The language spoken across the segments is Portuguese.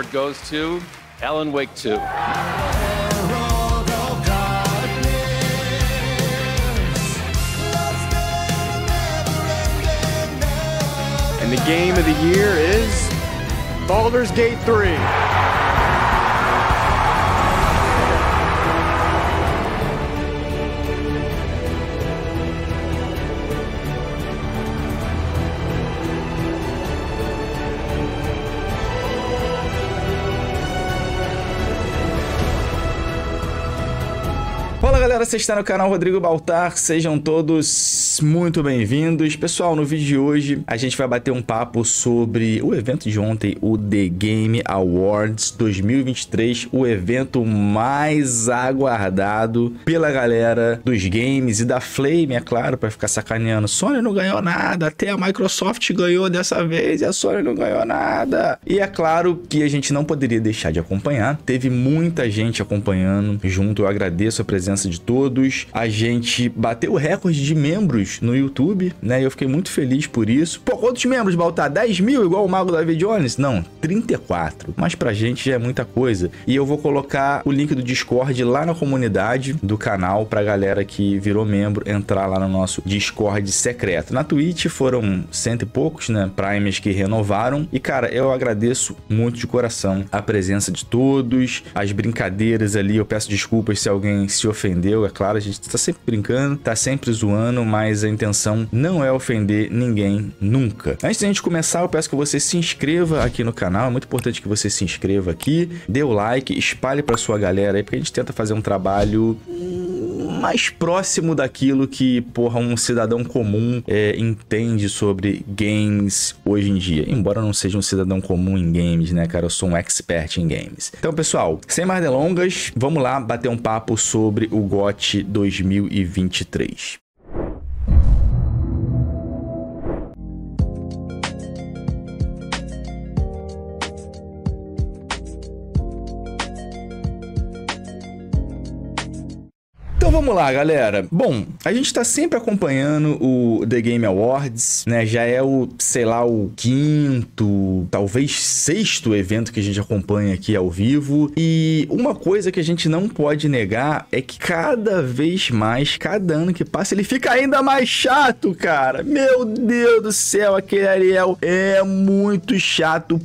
award goes to Alan Wake 2. And the game of the year is Baldur's Gate 3. galera, você está no canal Rodrigo Baltar, sejam todos muito bem-vindos. Pessoal, no vídeo de hoje a gente vai bater um papo sobre o evento de ontem, o The Game Awards 2023, o evento mais aguardado pela galera dos games e da Flame, é claro, para ficar sacaneando. Sony não ganhou nada, até a Microsoft ganhou dessa vez e a Sony não ganhou nada. E é claro que a gente não poderia deixar de acompanhar. Teve muita gente acompanhando junto, eu agradeço a presença de todos. A gente bateu o recorde de membros membros no YouTube, né? Eu fiquei muito feliz por isso. Pô, quantos membros, Baltar? 10 mil, igual o Mago David Jones? Não, 34. Mas pra gente já é muita coisa. E eu vou colocar o link do Discord lá na comunidade do canal pra galera que virou membro entrar lá no nosso Discord secreto. Na Twitch foram cento e poucos, né? Primes que renovaram. E, cara, eu agradeço muito de coração a presença de todos, as brincadeiras ali. Eu peço desculpas se alguém se ofendeu, é claro, a gente tá sempre brincando, tá sempre zoando, mas mas a intenção não é ofender ninguém nunca. Antes da gente começar, eu peço que você se inscreva aqui no canal, é muito importante que você se inscreva aqui, dê o like, espalhe para sua galera aí, porque a gente tenta fazer um trabalho mais próximo daquilo que, porra, um cidadão comum é, entende sobre games hoje em dia. Embora eu não seja um cidadão comum em games, né, cara? Eu sou um expert em games. Então, pessoal, sem mais delongas, vamos lá bater um papo sobre o GOT 2023. Vamos lá, galera. Bom, a gente tá sempre acompanhando o The Game Awards, né? Já é o, sei lá, o quinto, talvez sexto evento que a gente acompanha aqui ao vivo. E uma coisa que a gente não pode negar é que cada vez mais, cada ano que passa, ele fica ainda mais chato, cara. Meu Deus do céu, aquele Ariel é muito chato.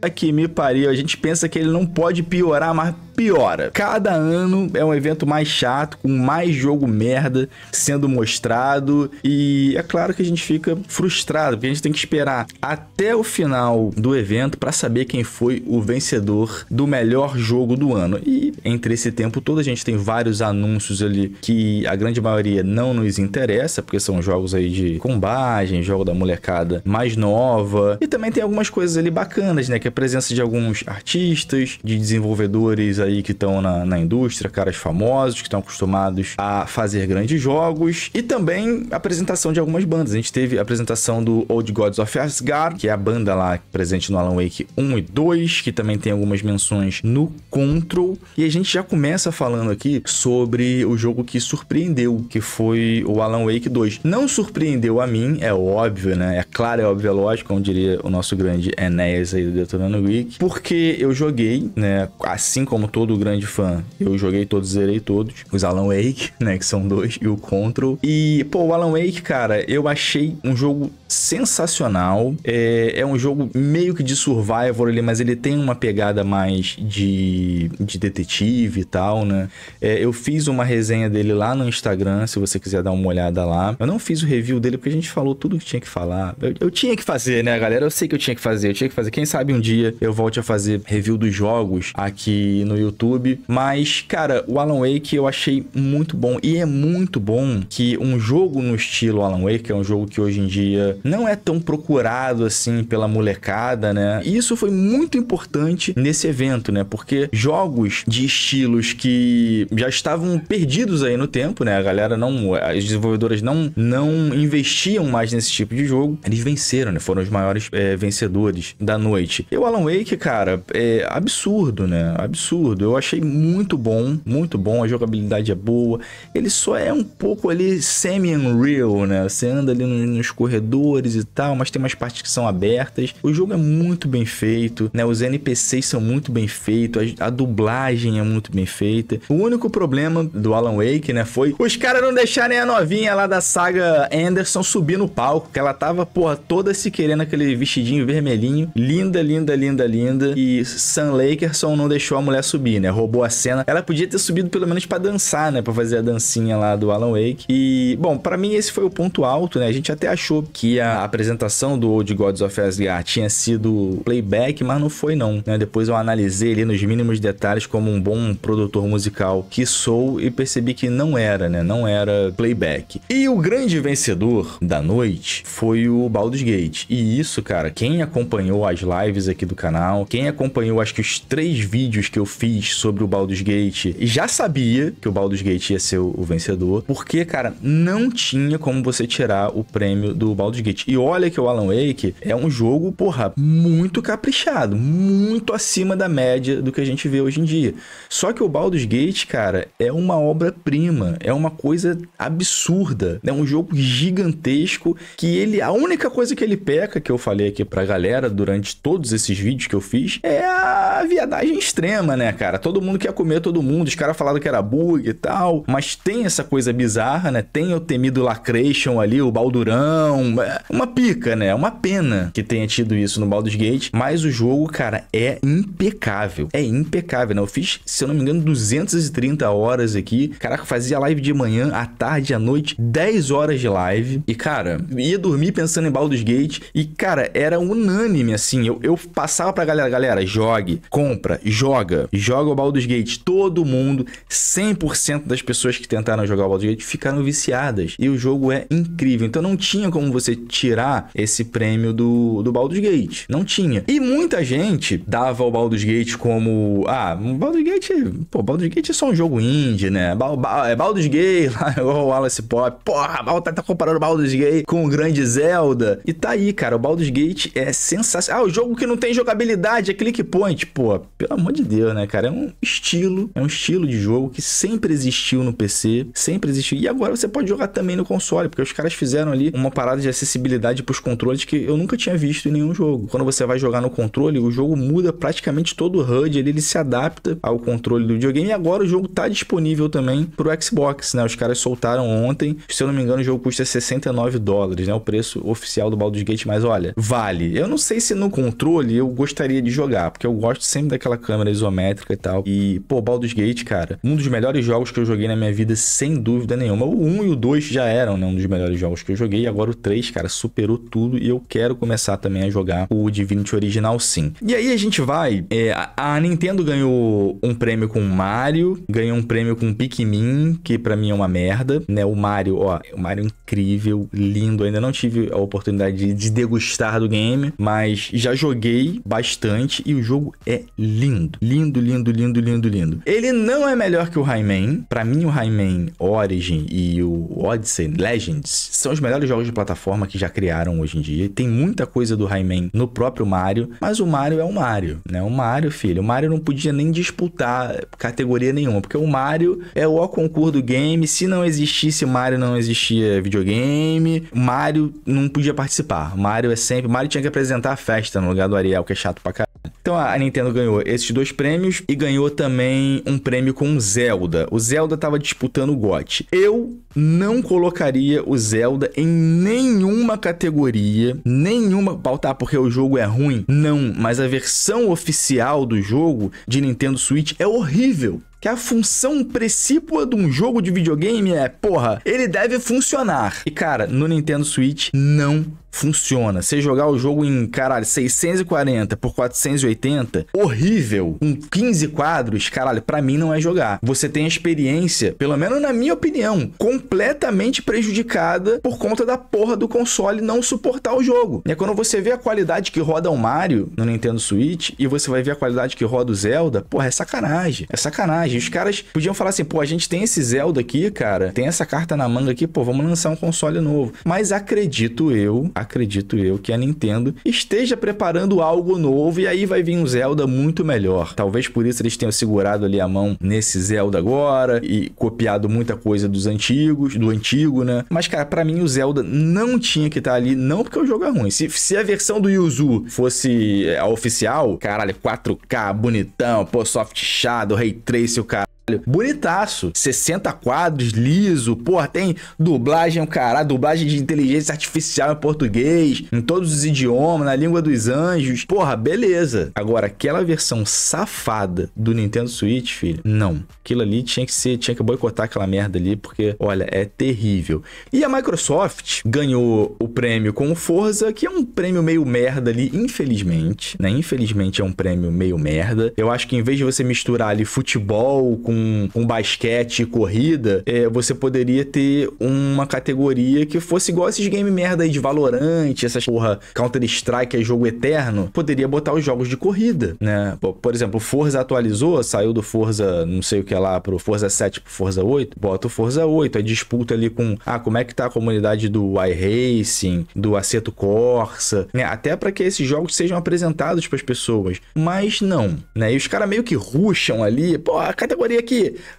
Aqui me pariu. A gente pensa que ele não pode piorar, mas piora. Cada ano é um evento mais chato, com mais jogo merda sendo mostrado. E é claro que a gente fica frustrado, porque a gente tem que esperar até o final do evento para saber quem foi o vencedor do melhor jogo do ano. E entre esse tempo todo, a gente tem vários anúncios ali que a grande maioria não nos interessa, porque são jogos aí de combagem, jogo da molecada mais nova. E também tem algumas coisas ali bacanas, né? Que é a presença de alguns artistas, de desenvolvedores aí que estão na, na indústria, caras famosos, que estão acostumados a fazer grandes jogos, e também apresentação de algumas bandas. A gente teve a apresentação do Old Gods of Asgard, que é a banda lá presente no Alan Wake 1 e 2, que também tem algumas menções no Control. E a gente já começa falando aqui sobre o jogo que surpreendeu, que foi o Alan Wake 2. Não surpreendeu a mim, é óbvio, né? É claro, é óbvio, é lógico, como diria o nosso grande Enéas aí do Detonando Wake porque eu joguei, né, assim como todo grande fã. Eu joguei todos, zerei todos. Os Alan Wake, né, que são dois, e o Control. E, pô, o Alan Wake, cara, eu achei um jogo sensacional. É, é um jogo meio que de survival ali, mas ele tem uma pegada mais de, de detetive e tal, né? É, eu fiz uma resenha dele lá no Instagram, se você quiser dar uma olhada lá. Eu não fiz o review dele porque a gente falou tudo que tinha que falar. Eu, eu tinha que fazer, né, galera? Eu sei que eu tinha que fazer, eu tinha que fazer. Quem sabe um dia eu volte a fazer review dos jogos aqui no YouTube. Mas, cara, o Alan Wake eu achei muito bom. E é muito bom que um jogo no estilo Alan Wake, é um jogo que hoje em dia não é tão procurado assim pela molecada, né? E isso foi muito importante nesse evento, né? Porque jogos de estilos que já estavam perdidos aí no tempo, né? A galera não. As desenvolvedoras não, não investiam mais nesse tipo de jogo. Eles venceram, né? Foram os maiores é, vencedores da noite. E o Alan Wake, cara, é absurdo, né? Absurdo absurdo. Eu achei muito bom, muito bom. A jogabilidade é boa. Ele só é um pouco ali semi-unreal, né? Você anda ali nos corredores e tal, mas tem umas partes que são abertas. O jogo é muito bem feito, né? Os NPCs são muito bem feitos, a, dublagem é muito bem feita. O único problema do Alan Wake, né, foi os caras não deixarem a novinha lá da saga Anderson subir no palco, que ela tava, porra, toda se querendo aquele vestidinho vermelhinho. Linda, linda, linda, linda. E Sam Lakerson não deixou a mulher subir subir, né? Roubou a cena. Ela podia ter subido pelo menos para dançar, né? Pra fazer a dancinha lá do Alan Wake. E, bom, para mim esse foi o ponto alto, né? A gente até achou que a apresentação do Old Gods of Asgard tinha sido playback, mas não foi não. Né? Depois eu analisei ali nos mínimos detalhes como um bom produtor musical que sou e percebi que não era, né? Não era playback. E o grande vencedor da noite foi o Baldur's Gate. E isso, cara, quem acompanhou as lives aqui do canal, quem acompanhou acho que os três vídeos que eu fiz sobre o Baldur's Gate já sabia que o Baldur's Gate ia ser o, o vencedor, porque, cara, não tinha como você tirar o prêmio do Baldur's Gate. E olha que o Alan Wake é um jogo, porra, muito caprichado, muito acima da média do que a gente vê hoje em dia. Só que o Baldur's Gate, cara, é uma obra-prima, é uma coisa absurda, é um jogo gigantesco que ele, a única coisa que ele peca, que eu falei aqui pra galera durante todos esses vídeos que eu fiz, é a viadagem extrema, né, cara? Todo mundo quer comer todo mundo, os caras falaram que era bug e tal, mas tem essa coisa bizarra, né? Tem o temido Lacration ali, o Baldurão, é uma pica, né? É uma pena que tenha tido isso no Baldur's Gate, mas o jogo, cara, é impecável. É impecável, né? Eu fiz, se eu não me engano, 230 horas aqui. Caraca, fazia live de manhã, à tarde, à noite, 10 horas de live. E, cara, ia dormir pensando em Baldur's Gate. E, cara, era unânime, assim. Eu, eu passava pra galera, galera, jogue, compra, joga, joga joga o Baldur's Gate. Todo mundo, 100% das pessoas que tentaram jogar o Baldur's Gate ficaram viciadas. E o jogo é incrível. Então não tinha como você tirar esse prêmio do, do Baldur's Gate. Não tinha. E muita gente dava o Baldur's Gate como... Ah, Baldur's Gate... Pô, Baldur's Gate é só um jogo indie, né? Ba ba é Baldur's Gate, lá, igual o Wallace Pop. Porra, tá, tá comparando o Baldur's Gate com o grande Zelda. E tá aí, cara. O Baldur's Gate é sensacional. Ah, o jogo que não tem jogabilidade, é click point. Pô, pelo amor de Deus, né, cara? cara? É um estilo, é um estilo de jogo que sempre existiu no PC, sempre existiu. E agora você pode jogar também no console, porque os caras fizeram ali uma parada de acessibilidade para os controles que eu nunca tinha visto em nenhum jogo. Quando você vai jogar no controle, o jogo muda praticamente todo o HUD, ele, ele se adapta ao controle do videogame. E agora o jogo tá disponível também pro Xbox, né? Os caras soltaram ontem, se eu não me engano, o jogo custa 69 dólares, né? O preço oficial do Baldur's Gate, mas olha, vale. Eu não sei se no controle eu gostaria de jogar, porque eu gosto sempre daquela câmera isométrica e tal. E, pô, Baldur's Gate, cara, um dos melhores jogos que eu joguei na minha vida, sem dúvida nenhuma. O 1 e o 2 já eram, né, um dos melhores jogos que eu joguei. E agora o 3, cara, superou tudo. E eu quero começar também a jogar o Divinity Original, sim. E aí a gente vai. É, a Nintendo ganhou um prêmio com Mario, ganhou um prêmio com Pikmin, que para mim é uma merda, né? O Mario, ó, o Mario é incrível, lindo. ainda não tive a oportunidade de, de degustar do game, mas já joguei bastante e o jogo é lindo. Lindo, lindo lindo, lindo, lindo, lindo. Ele não é melhor que o Rayman. Para mim, o Rayman Origin e o Odyssey Legends são os melhores jogos de plataforma que já criaram hoje em dia. Tem muita coisa do Rayman no próprio Mario, mas o Mario é o Mario, né? O Mario, filho, o Mario não podia nem disputar categoria nenhuma, porque o Mario é o concurso do game. Se não existisse Mario, não existia videogame. Mario não podia participar. Mario é sempre, Mario tinha que apresentar a festa no lugar do Ariel, que é chato pra caralho. Então a Nintendo ganhou esses dois prêmios, e ganhou também um prêmio com o Zelda. O Zelda estava disputando o GOT. Eu não colocaria o Zelda em nenhuma categoria, nenhuma pautar tá, ah, porque o jogo é ruim. Não, mas a versão oficial do jogo de Nintendo Switch é horrível que a função precípua de um jogo de videogame é, porra, ele deve funcionar. E cara, no Nintendo Switch não funciona. Você jogar o jogo em, caralho, 640 por 480, horrível, com 15 quadros, caralho, pra mim não é jogar. Você tem a experiência, pelo menos na minha opinião, completamente prejudicada por conta da porra do console não suportar o jogo. É quando você vê a qualidade que roda o Mario no Nintendo Switch e você vai ver a qualidade que roda o Zelda, porra, é sacanagem. É sacanagem. Os caras podiam falar assim, pô, a gente tem esse Zelda aqui, cara, tem essa carta na manga aqui, pô, vamos lançar um console novo. Mas acredito eu, acredito eu que a Nintendo esteja preparando algo novo e aí vai vir um Zelda muito melhor. Talvez por isso eles tenham segurado ali a mão nesse Zelda agora e copiado muita coisa dos antigos, do antigo, né? Mas cara, para mim o Zelda não tinha que estar tá ali, não porque o jogo é ruim. Se, se a versão do Yuzu fosse é, a oficial, caralho, 4K, bonitão, pô, soft shadow, ray trace, o cara Bonitaço. 60 quadros, liso. Porra, tem dublagem, caralho. Dublagem de inteligência artificial em português. Em todos os idiomas, na língua dos anjos. Porra, beleza. Agora, aquela versão safada do Nintendo Switch, filho. Não. Aquilo ali tinha que ser, tinha que boicotar aquela merda ali, porque, olha, é terrível. E a Microsoft ganhou o prêmio com o Forza, que é um prêmio meio merda ali, infelizmente. Né? Infelizmente é um prêmio meio merda. Eu acho que em vez de você misturar ali futebol com com, basquete e corrida, é, você poderia ter uma categoria que fosse igual esses game merda aí de Valorant, essas porra Counter-Strike, é jogo eterno. Poderia botar os jogos de corrida, né? Por exemplo, Forza atualizou, saiu do Forza não sei o que lá pro Forza 7 pro Forza 8, bota o Forza 8, a disputa ali com, ah, como é que tá a comunidade do iRacing, do Aceto Corsa, né? Até para que esses jogos sejam apresentados para as pessoas. Mas não, né? E os caras meio que ruxam ali, pô, a categoria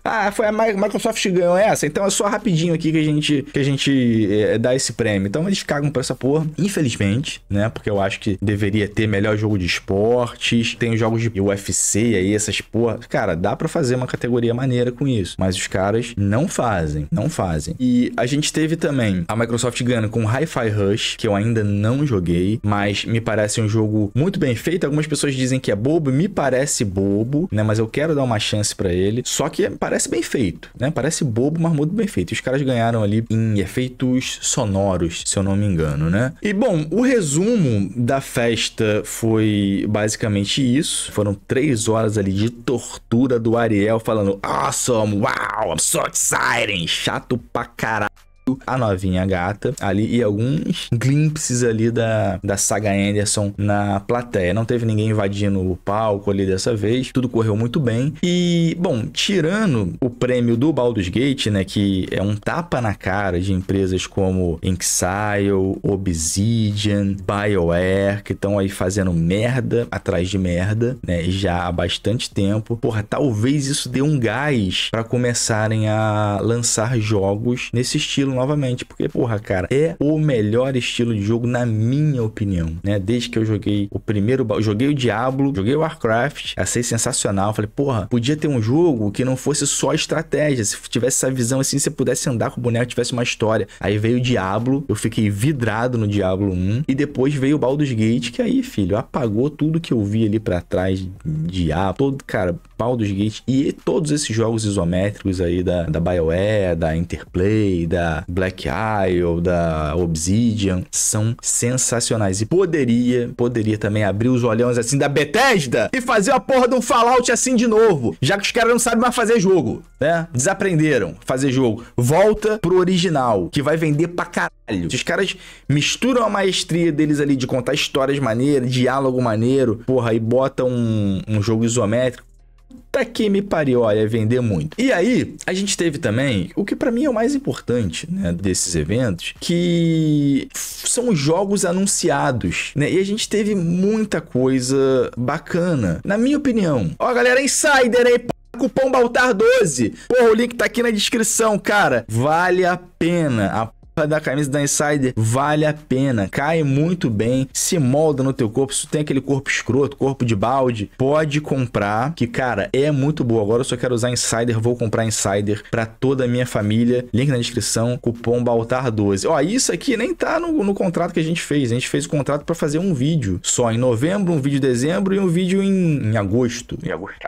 ah, foi a Microsoft ganhou essa, então é só rapidinho aqui que a gente, que a gente é, dá esse prêmio. Então eles cagam pra essa porra, infelizmente, né? Porque eu acho que deveria ter melhor jogo de esportes, tem os jogos de UFC aí, essas porra. Cara, dá pra fazer uma categoria maneira com isso, mas os caras não fazem, não fazem. E a gente teve também a Microsoft ganhando com Hi-Fi Rush, que eu ainda não joguei, mas me parece um jogo muito bem feito. Algumas pessoas dizem que é bobo, me parece bobo, né? Mas eu quero dar uma chance para ele. Só que parece bem feito, né? Parece bobo, mas muito bem feito. Os caras ganharam ali em efeitos sonoros, se eu não me engano, né? E bom, o resumo da festa foi basicamente isso. Foram três horas ali de tortura do Ariel falando Awesome, wow, I'm so exciting, chato pra caralho a novinha gata ali e alguns glimpses ali da, da saga Anderson na plateia. Não teve ninguém invadindo o palco ali dessa vez, tudo correu muito bem. E, bom, tirando o prêmio do Baldur's Gate, né, que é um tapa na cara de empresas como Inxile, Obsidian, BioWare, que estão aí fazendo merda atrás de merda, né, já há bastante tempo. Porra, talvez isso dê um gás para começarem a lançar jogos nesse estilo novamente, porque, porra, cara, é o melhor estilo de jogo, na minha opinião, né? Desde que eu joguei o primeiro, joguei o Diablo, joguei o Warcraft, achei sensacional. Falei, porra, podia ter um jogo que não fosse só estratégia, se tivesse essa visão assim, se pudesse andar com o boneco, tivesse uma história. Aí veio o Diablo, eu fiquei vidrado no Diablo 1, e depois veio o Baldur's Gate, que aí, filho, apagou tudo que eu vi ali para trás, Diablo, todo, cara, Baldur's Gate e todos esses jogos isométricos aí da, da BioWare, da Interplay, da Black Eye ou da Obsidian são sensacionais. E poderia, poderia também abrir os olhões assim da Bethesda e fazer a porra de um Fallout assim de novo, já que os caras não sabem mais fazer jogo, né? Desaprenderam fazer jogo. Volta pro original, que vai vender pra caralho. Os caras misturam a maestria deles ali de contar histórias maneiras, diálogo maneiro, porra, e botam um, um jogo isométrico puta que me pariu, olha, é vender muito. E aí, a gente teve também o que para mim é o mais importante, né, desses eventos, que são jogos anunciados, né? E a gente teve muita coisa bacana, na minha opinião. Ó, galera, insider aí, cupom Baltar12. Porra, o link tá aqui na descrição, cara. Vale a pena. A da camisa da Insider vale a pena, cai muito bem, se molda no teu corpo, se tu tem aquele corpo escroto, corpo de balde, pode comprar, que cara, é muito boa. Agora eu só quero usar Insider, vou comprar Insider para toda a minha família. Link na descrição, cupom BALTAR12. Ó, isso aqui nem tá no, no contrato que a gente fez, a gente fez o contrato para fazer um vídeo só em novembro, um vídeo em dezembro e um vídeo em, em agosto. Em agosto.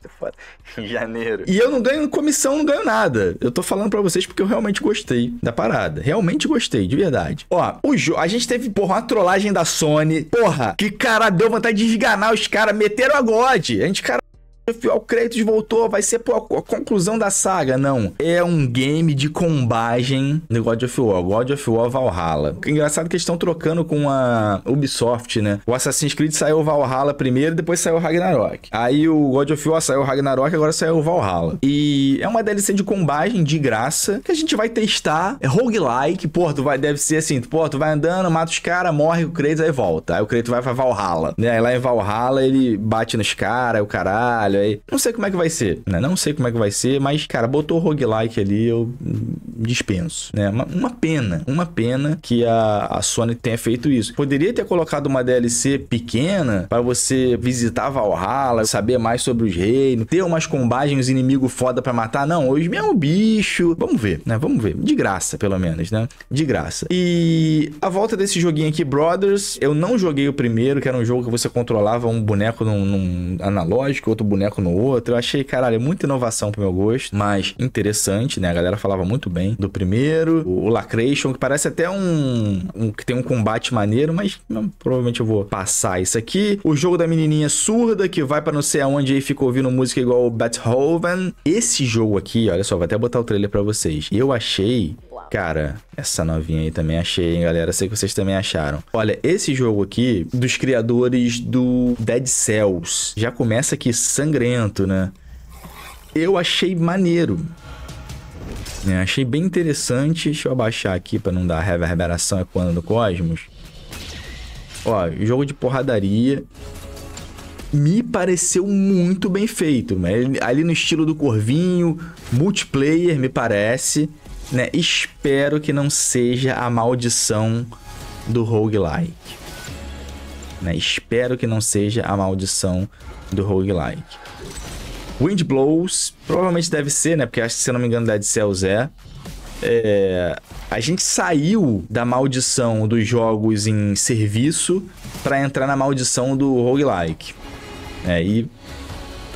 Tá foda. Em janeiro. E eu não ganho comissão, não ganho nada. Eu tô falando para vocês porque eu realmente gostei da parada. Realmente gostei, de verdade. Ó, o jo... a gente teve, porra, uma trollagem da Sony. Porra, que cara deu vontade de esganar os caras. Meteram a God. A gente, cara o Kratos voltou, vai ser pô, a conclusão da saga. Não. É um game de combagem no God of War. God of War Valhalla. Engraçado que eles estão trocando com a Ubisoft, né? O Assassin's Creed saiu Valhalla primeiro, depois saiu Ragnarok. Aí o God of War saiu Ragnarok, agora saiu Valhalla. E é uma DLC de combagem de graça que a gente vai testar. É roguelike, pô, tu vai, deve ser assim, pô, tu vai andando, mata os caras, morre o Kratos, aí volta. Aí o Kratos vai pra Valhalla, né? Aí lá em Valhalla ele bate nos caras, o caralho velho. Não sei como é que vai ser, né? Não sei como é que vai ser, mas, cara, botou o roguelike ali, eu dispenso, né? Uma, uma pena, uma pena que a, a Sony tenha feito isso. Poderia ter colocado uma DLC pequena para você visitar Valhalla, saber mais sobre os reinos, ter umas combagens inimigo foda para matar. Não, hoje mesmo bicho. Vamos ver, né? Vamos ver. De graça, pelo menos, né? De graça. E a volta desse joguinho aqui, Brothers, eu não joguei o primeiro, que era um jogo que você controlava um boneco num, num analógico, outro boneco boneco no outro. Eu achei, caralho, é muita inovação pro meu gosto, mas interessante, né? A galera falava muito bem do primeiro. O, o Lacration, que parece até um, um, que tem um combate maneiro, mas não, provavelmente eu vou passar isso aqui. O jogo da menininha surda, que vai para não sei aonde e fica ouvindo música igual o Beethoven. Esse jogo aqui, olha só, vou até botar o trailer para vocês. Eu achei Cara, essa novinha aí também achei, hein, galera. Sei que vocês também acharam. Olha, esse jogo aqui, dos criadores do Dead Cells, já começa aqui sangrento, né? Eu achei maneiro. É, achei bem interessante. Deixa eu abaixar aqui para não dar reverberação é quando do Cosmos. Ó, jogo de porradaria me pareceu muito bem feito. Ali no estilo do Corvinho, multiplayer, me parece né? Espero que não seja a maldição do roguelike. Né? Espero que não seja a maldição do roguelike. Wind Blows, provavelmente deve ser, né? Porque acho que, se eu não me engano, Dead Cells é. é... A gente saiu da maldição dos jogos em serviço para entrar na maldição do roguelike. É, e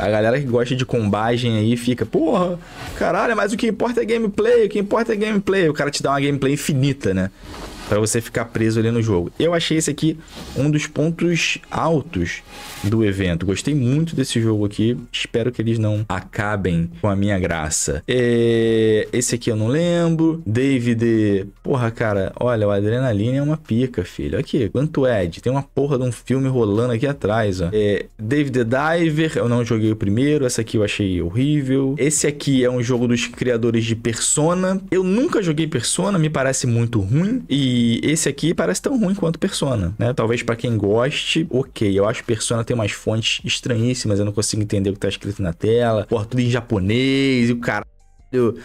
a galera que gosta de combagem aí fica, porra, caralho, mas o que importa é gameplay, o que importa é gameplay. O cara te dá uma gameplay infinita, né? para você ficar preso ali no jogo. Eu achei esse aqui um dos pontos altos do evento. Gostei muito desse jogo aqui. Espero que eles não acabem com a minha graça. É... Esse aqui eu não lembro. David... Porra, cara. Olha, o Adrenaline é uma pica, filho. Aqui, quanto é, Ed. Tem uma porra de um filme rolando aqui atrás, ó. É... David Diver. Eu não joguei o primeiro. Essa aqui eu achei horrível. Esse aqui é um jogo dos criadores de Persona. Eu nunca joguei Persona. Me parece muito ruim. E e esse aqui parece tão ruim quanto Persona, né? Talvez para quem goste, ok. Eu acho que Persona tem umas fontes estranhíssimas, eu não consigo entender o que tá escrito na tela. Porra, tudo em japonês e o cara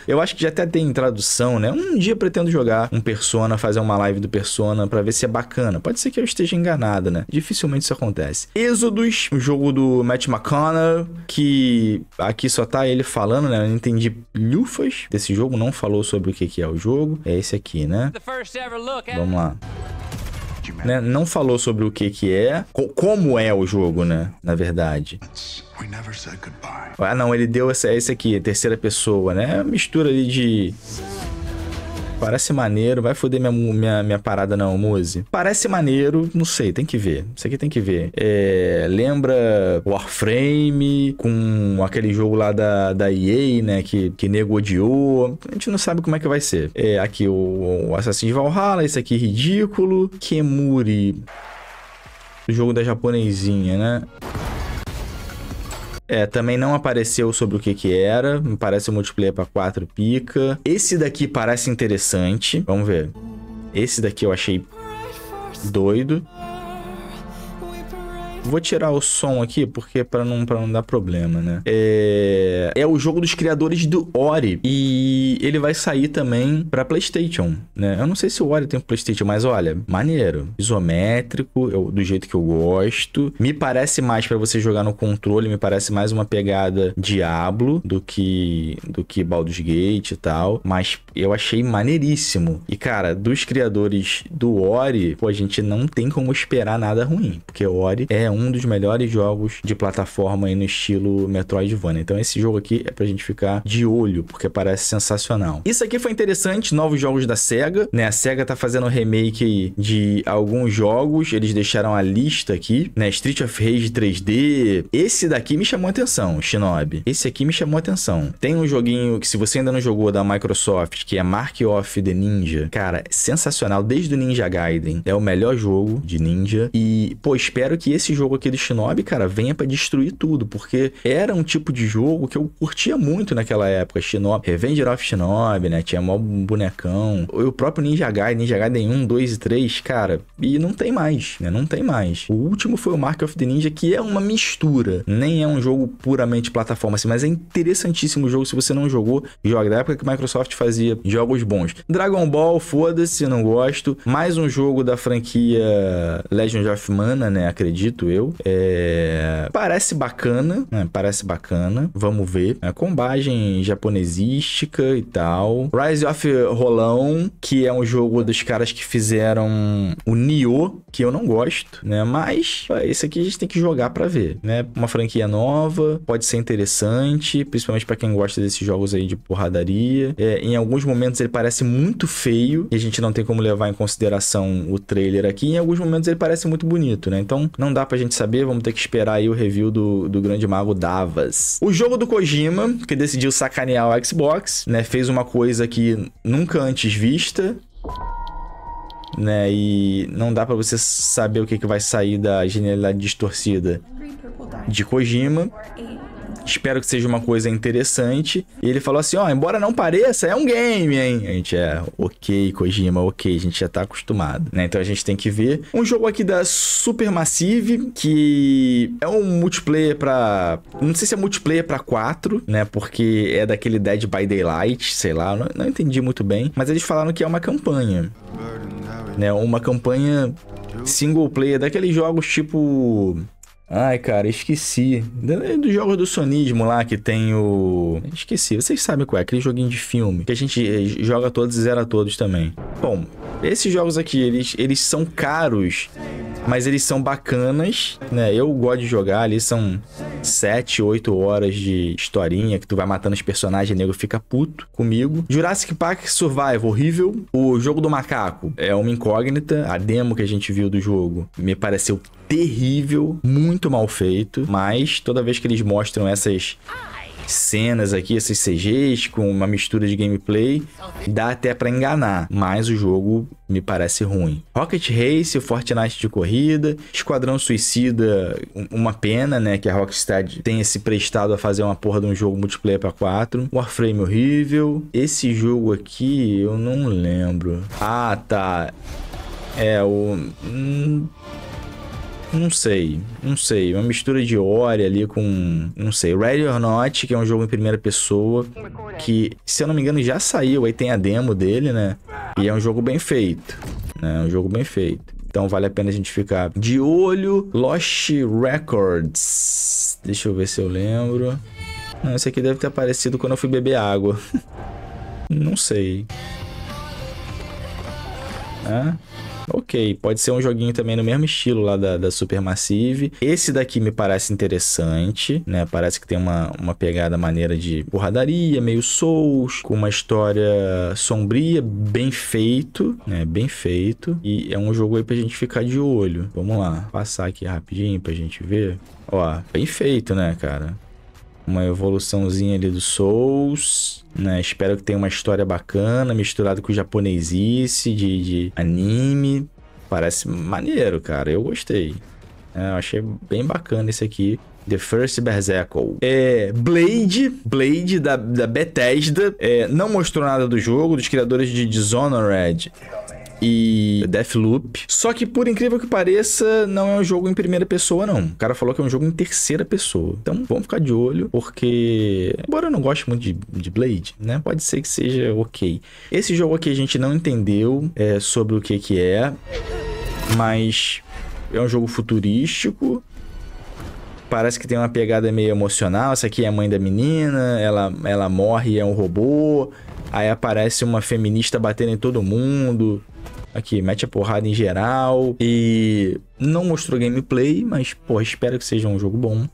eu acho que já até tem tradução, né? Um dia pretendo jogar um Persona, fazer uma live do Persona para ver se é bacana. Pode ser que eu esteja enganada, né? Dificilmente isso acontece. Exodus, o jogo do Matt McConnell, que aqui só tá ele falando, né? Eu não entendi lufas desse jogo, não falou sobre o que é o jogo. É esse aqui, né? Vamos lá né? Não falou sobre o que que é, co como é o jogo, né? Na verdade. Ah, não, ele deu essa, esse aqui, terceira pessoa, né? É mistura ali de Parece maneiro, vai foder minha, minha, minha parada não, Muse. Parece maneiro, não sei, tem que ver. Isso aqui tem que ver. É, lembra Warframe com aquele jogo lá da, da EA, né? Que, que nego odiou. A gente não sabe como é que vai ser. É, aqui o, o Assassin's Valhalla, esse aqui ridículo. Kemuri. O jogo da japonesinha, né? É, também não apareceu sobre o que que era. Parece um multiplayer para 4 pica. Esse daqui parece interessante. Vamos ver. Esse daqui eu achei doido. Vou tirar o som aqui, porque para não, pra não dar problema, né? É... é o jogo dos criadores do Ori. E ele vai sair também para PlayStation, né? Eu não sei se o Ori tem PlayStation, mas olha, maneiro. Isométrico, eu, do jeito que eu gosto. Me parece mais para você jogar no controle, me parece mais uma pegada Diablo do que, do que Baldur's Gate e tal. Mas eu achei maneiríssimo. E cara, dos criadores do Ori, pô, a gente não tem como esperar nada ruim, porque Ori é um um dos melhores jogos de plataforma aí no estilo Metroidvania. Então esse jogo aqui é pra gente ficar de olho, porque parece sensacional. Isso aqui foi interessante, novos jogos da SEGA, né? A SEGA tá fazendo remake de alguns jogos, eles deixaram a lista aqui, né? Street of Rage 3D. Esse daqui me chamou atenção, Shinobi. Esse aqui me chamou atenção. Tem um joguinho que se você ainda não jogou da Microsoft, que é Mark of the Ninja. Cara, é sensacional desde o Ninja Gaiden. É o melhor jogo de ninja e, pô, espero que esse jogo jogo aqui do Shinobi, cara, venha para destruir tudo, porque era um tipo de jogo que eu curtia muito naquela época. Shinobi, Revenge of Shinobi, né? Tinha mó bonecão. O próprio Ninja Gaiden, Ninja Gaiden 1, 2 e 3, cara, e não tem mais, né? Não tem mais. O último foi o Mark of the Ninja, que é uma mistura. Nem é um jogo puramente plataforma, assim, mas é interessantíssimo o jogo. Se você não jogou, joga. Da época que Microsoft fazia jogos bons. Dragon Ball, foda-se, não gosto. Mais um jogo da franquia Legend of Mana, né? Acredito eu é... Parece bacana, né? parece bacana. Vamos ver. É, combagem japonesística e tal. Rise of Rolão, que é um jogo dos caras que fizeram o Nioh, que eu não gosto, né? Mas esse aqui a gente tem que jogar para ver, né? Uma franquia nova, pode ser interessante, principalmente para quem gosta desses jogos aí de porradaria. É, em alguns momentos ele parece muito feio e a gente não tem como levar em consideração o trailer aqui. Em alguns momentos ele parece muito bonito, né? Então não dá pra pra gente saber, vamos ter que esperar aí o review do, do grande mago Davas. O jogo do Kojima, que decidiu sacanear o Xbox, né? Fez uma coisa que nunca antes vista né? E não dá para você saber o que, que vai sair da genialidade distorcida de Kojima. Espero que seja uma coisa interessante. E ele falou assim: ó, oh, embora não pareça, é um game, hein? A gente é, ok, Kojima, ok, a gente já tá acostumado, né? Então a gente tem que ver. Um jogo aqui da Supermassive, que é um multiplayer pra. Não sei se é multiplayer pra 4, né? Porque é daquele Dead by Daylight, sei lá, não, não entendi muito bem. Mas eles falaram que é uma campanha. Né? Uma campanha single player daqueles jogos tipo Ai, cara, esqueci. Dos jogos do sonismo lá que tem o. Esqueci. Vocês sabem qual é, aquele joguinho de filme que a gente eh, joga todos e zera todos também. Bom, esses jogos aqui, eles, eles são caros mas eles são bacanas, né? Eu gosto de jogar ali, são 7, 8 horas de historinha que tu vai matando os personagens, nego fica puto comigo. Jurassic Park Survival, horrível. O jogo do macaco é uma incógnita. A demo que a gente viu do jogo me pareceu terrível, muito mal feito, mas toda vez que eles mostram essas cenas aqui, esses CGs com uma mistura de gameplay, dá até para enganar, mas o jogo me parece ruim. Rocket Race, Fortnite de corrida, Esquadrão Suicida, uma pena, né, que a Rocksteady tenha se prestado a fazer uma porra de um jogo multiplayer para quatro. Warframe horrível. Esse jogo aqui eu não lembro. Ah, tá. É o hum... Não sei, não sei. Uma mistura de Ori ali com. Não sei. Ready or Not, que é um jogo em primeira pessoa. Que, se eu não me engano, já saiu. Aí tem a demo dele, né? E é um jogo bem feito. Né? É um jogo bem feito. Então vale a pena a gente ficar de olho. Lost Records. Deixa eu ver se eu lembro. Não, esse aqui deve ter aparecido quando eu fui beber água. não sei. Hã? É? Ok, pode ser um joguinho também no mesmo estilo lá da, da Supermassive. Esse daqui me parece interessante, né? Parece que tem uma, uma pegada maneira de porradaria, meio Souls, com uma história sombria, bem feito, né? Bem feito. E é um jogo aí pra gente ficar de olho. Vamos lá, passar aqui rapidinho pra gente ver. Ó, bem feito, né, cara? uma evoluçãozinha ali do Souls, né? Espero que tenha uma história bacana, misturada com japonesice, de, de anime. Parece maneiro, cara. Eu gostei. É, eu achei bem bacana esse aqui. The First Berserker. É, Blade, Blade da, da Bethesda, é, não mostrou nada do jogo, dos criadores de Dishonored e é Deathloop. Só que, por incrível que pareça, não é um jogo em primeira pessoa, não. O cara falou que é um jogo em terceira pessoa. Então, vamos ficar de olho, porque... Embora eu não goste muito de, de Blade, né? Pode ser que seja ok. Esse jogo aqui a gente não entendeu é, sobre o que que é, mas é um jogo futurístico parece que tem uma pegada meio emocional. Essa aqui é a mãe da menina, ela, ela morre e é um robô. Aí aparece uma feminista batendo em todo mundo aqui, mete a porrada em geral. E não mostrou gameplay, mas, pô, espero que seja um jogo bom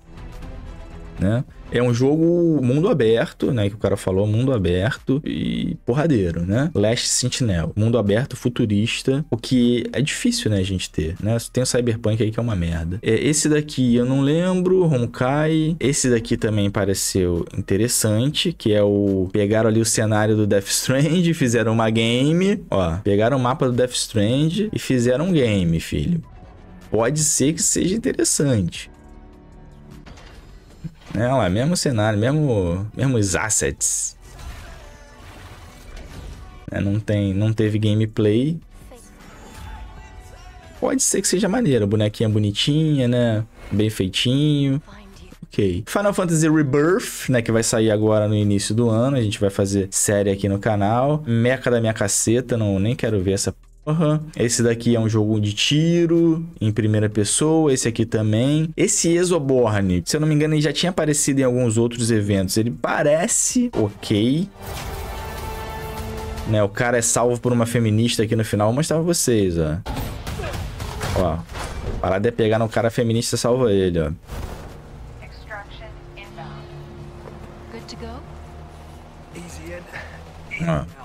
né? É um jogo mundo aberto, né? Que o cara falou, mundo aberto e porradeiro, né? Last Sentinel, mundo aberto, futurista, o que é difícil, né, a gente ter, né? Tem o Cyberpunk aí que é uma merda. É, esse daqui eu não lembro, Honkai. Esse daqui também pareceu interessante, que é o... Pegaram ali o cenário do Death Strand, fizeram uma game, ó. Pegaram o mapa do Death Strand e fizeram um game, filho pode ser que seja interessante. É, olha lá, mesmo cenário, mesmo, os assets. É, não, tem, não teve gameplay. Pode ser que seja maneiro, bonequinha bonitinha, né? Bem feitinho. Ok. Final Fantasy Rebirth, né? Que vai sair agora no início do ano. A gente vai fazer série aqui no canal. Meca da minha caceta, não, nem quero ver essa Uhum. Esse daqui é um jogo de tiro, em primeira pessoa, esse aqui também. Esse Exoborn, se eu não me engano, ele já tinha aparecido em alguns outros eventos. Ele parece ok. Né, o cara é salvo por uma feminista aqui no final. Vou mostrar pra vocês, ó. Ó. Parada é pegar no cara feminista salva ele, ó. Ó.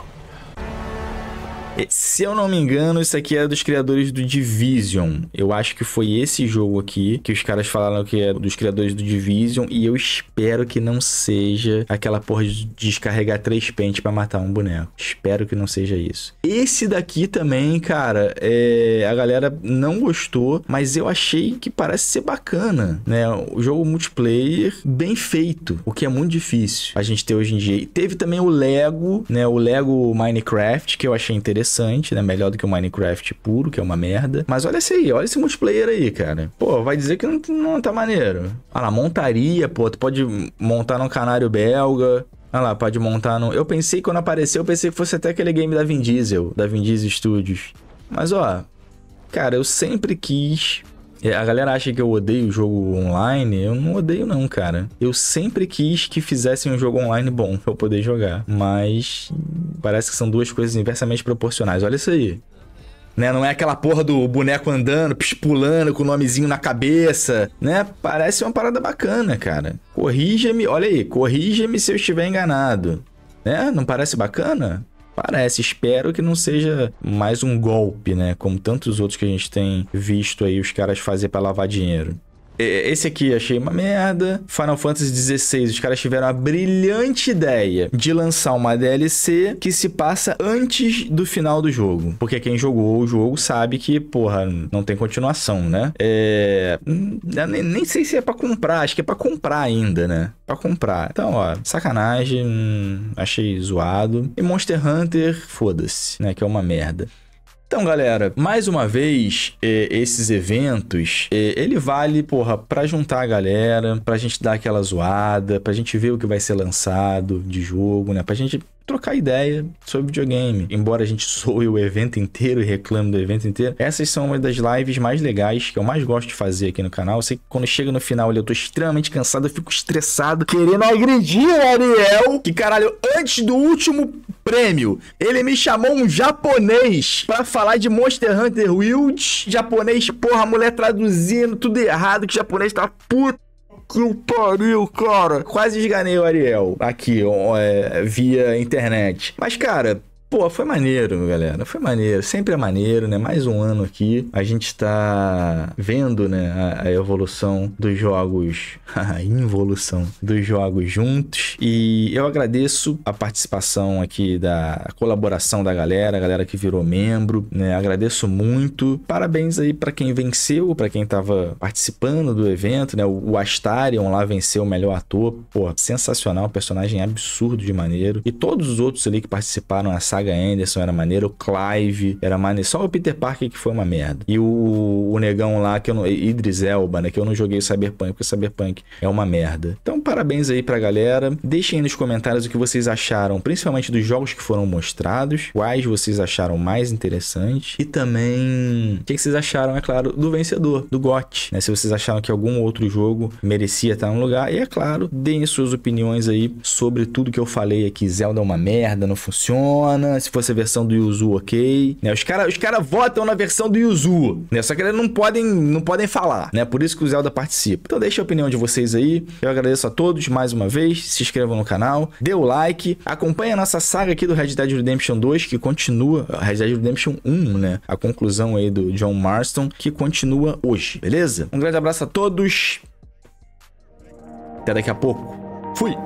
É, se eu não me engano, isso aqui é dos criadores do Division. Eu acho que foi esse jogo aqui que os caras falaram que é dos criadores do Division. E eu espero que não seja aquela porra de descarregar três pentes para matar um boneco. Espero que não seja isso. Esse daqui também, cara, é... a galera não gostou, mas eu achei que parece ser bacana, né? O jogo multiplayer bem feito, o que é muito difícil a gente ter hoje em dia. E teve também o Lego, né? O Lego Minecraft, que eu achei interessante interessante, né? Melhor do que o Minecraft puro, que é uma merda. Mas olha esse aí, olha esse multiplayer aí, cara. Pô, vai dizer que não, não tá maneiro. Ah lá, montaria, pô. Tu pode montar num canário belga. Ah lá, pode montar no. Eu pensei quando apareceu, eu pensei que fosse até aquele game da Vin Diesel, da Vin Diesel Studios. Mas ó, cara, eu sempre quis é, a galera acha que eu odeio o jogo online. Eu não odeio, não, cara. Eu sempre quis que fizessem um jogo online bom pra eu poder jogar. Mas parece que são duas coisas inversamente proporcionais. Olha isso aí. Né? Não é aquela porra do boneco andando, pulando com o nomezinho na cabeça, né? Parece uma parada bacana, cara. Corrija-me, olha aí, corrija-me se eu estiver enganado. Né? Não parece bacana? Parece, espero que não seja mais um golpe, né? Como tantos outros que a gente tem visto aí os caras fazer para lavar dinheiro. É, é, esse aqui achei uma merda. Final Fantasy XVI, os caras tiveram a brilhante ideia de lançar uma DLC que se passa antes do final do jogo. Porque quem jogou o jogo sabe que, porra, não tem continuação, né? É. Hum, nem, nem sei se é pra comprar, acho que é pra comprar ainda, né? Pra comprar. Então, ó, sacanagem, hum, achei zoado. E Monster Hunter, foda-se, né? Que é uma merda. Então, galera, mais uma vez, é, esses eventos, é, ele vale, porra, pra juntar a galera, pra gente dar aquela zoada, pra gente ver o que vai ser lançado de jogo, né? Pra gente trocar ideia sobre videogame. Embora a gente soe o evento inteiro e reclame do evento inteiro, essas são uma das lives mais legais que eu mais gosto de fazer aqui no canal. Eu sei que quando chega no final eu tô extremamente cansado, eu fico estressado, querendo agredir o Ariel, que caralho, antes do último prêmio, ele me chamou um japonês para falar de Monster Hunter Wilds, japonês, porra, mulher traduzindo tudo errado, que japonês tá puto que pariu, cara. Quase esganei o Ariel aqui, ó, é, via internet. Mas, cara, Pô, foi maneiro, galera. Foi maneiro. Sempre é maneiro, né? Mais um ano aqui. A gente tá vendo, né? A, a evolução dos jogos. a involução dos jogos juntos. E eu agradeço a participação aqui da colaboração da galera, a galera que virou membro, né? Agradeço muito. Parabéns aí para quem venceu, para quem tava participando do evento, né? O, o Astarion lá venceu o melhor ator. Pô, sensacional. Personagem absurdo de maneiro. E todos os outros ali que participaram, essa Saga Anderson era maneiro, o Clive era maneiro. Só o Peter Parker que foi uma merda. E o, o negão lá, que eu não. Idris Elba, né? Que eu não joguei Cyberpunk, porque Cyberpunk é uma merda. Então, parabéns aí pra galera. Deixem aí nos comentários o que vocês acharam, principalmente dos jogos que foram mostrados, quais vocês acharam mais interessantes. E também o que, que vocês acharam, é claro, do vencedor, do GOT. Né? Se vocês acharam que algum outro jogo merecia estar no lugar. E é claro, deem suas opiniões aí sobre tudo que eu falei aqui. Zelda é uma merda, não funciona. Se fosse a versão do Yuzu, ok. Né? Os caras os cara votam na versão do Yuzu, né? Só que eles não podem, não podem falar, né? Por isso que o Zelda participa. Então deixa a opinião de vocês aí. Eu agradeço a todos mais uma vez. Se inscrevam no canal, dê o like, acompanhe a nossa saga aqui do Red Dead Redemption 2, que continua, Red Dead Redemption 1, né? A conclusão aí do John Marston, que continua hoje, beleza? Um grande abraço a todos. Até daqui a pouco. Fui!